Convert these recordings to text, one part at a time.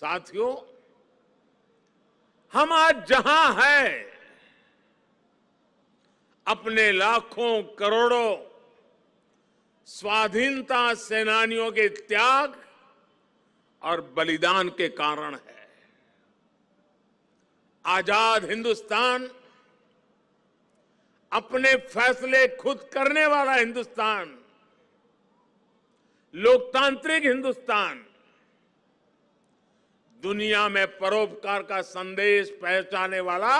साथियों हम आज जहां हैं अपने लाखों करोड़ों स्वाधीनता सेनानियों के त्याग और बलिदान के कारण है आजाद हिंदुस्तान अपने फैसले खुद करने वाला हिंदुस्तान लोकतांत्रिक हिंदुस्तान दुनिया में परोपकार का संदेश पहचाने वाला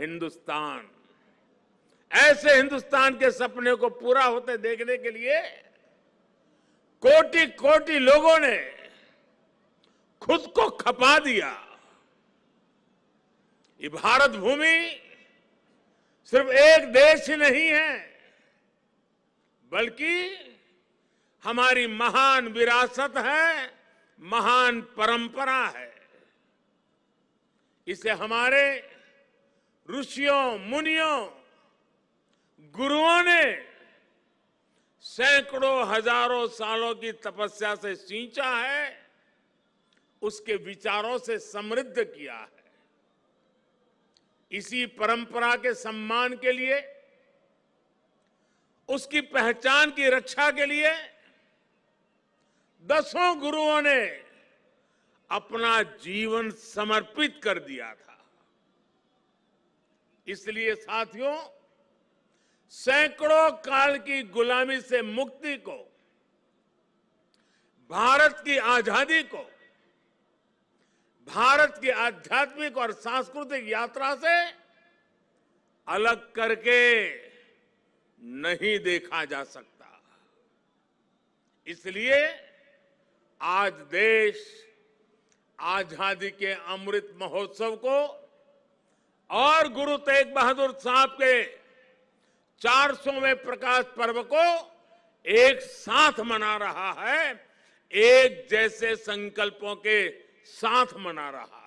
हिंदुस्तान ऐसे हिंदुस्तान के सपने को पूरा होते देखने के लिए कोटि कोटि लोगों ने खुद को खपा दिया ये भारत भूमि सिर्फ एक देश ही नहीं है बल्कि हमारी महान विरासत है महान परंपरा है इसे हमारे ऋषियों मुनियों गुरुओं ने सैकड़ों हजारों सालों की तपस्या से सींचा है उसके विचारों से समृद्ध किया है इसी परंपरा के सम्मान के लिए उसकी पहचान की रक्षा के लिए दसों गुरुओं ने अपना जीवन समर्पित कर दिया था इसलिए साथियों सैकड़ों काल की गुलामी से मुक्ति को भारत की आजादी को भारत की आध्यात्मिक और सांस्कृतिक यात्रा से अलग करके नहीं देखा जा सकता इसलिए आज देश आजादी के अमृत महोत्सव को और गुरु तेग बहादुर साहब के 400वें प्रकाश पर्व को एक साथ मना रहा है एक जैसे संकल्पों के साथ मना रहा है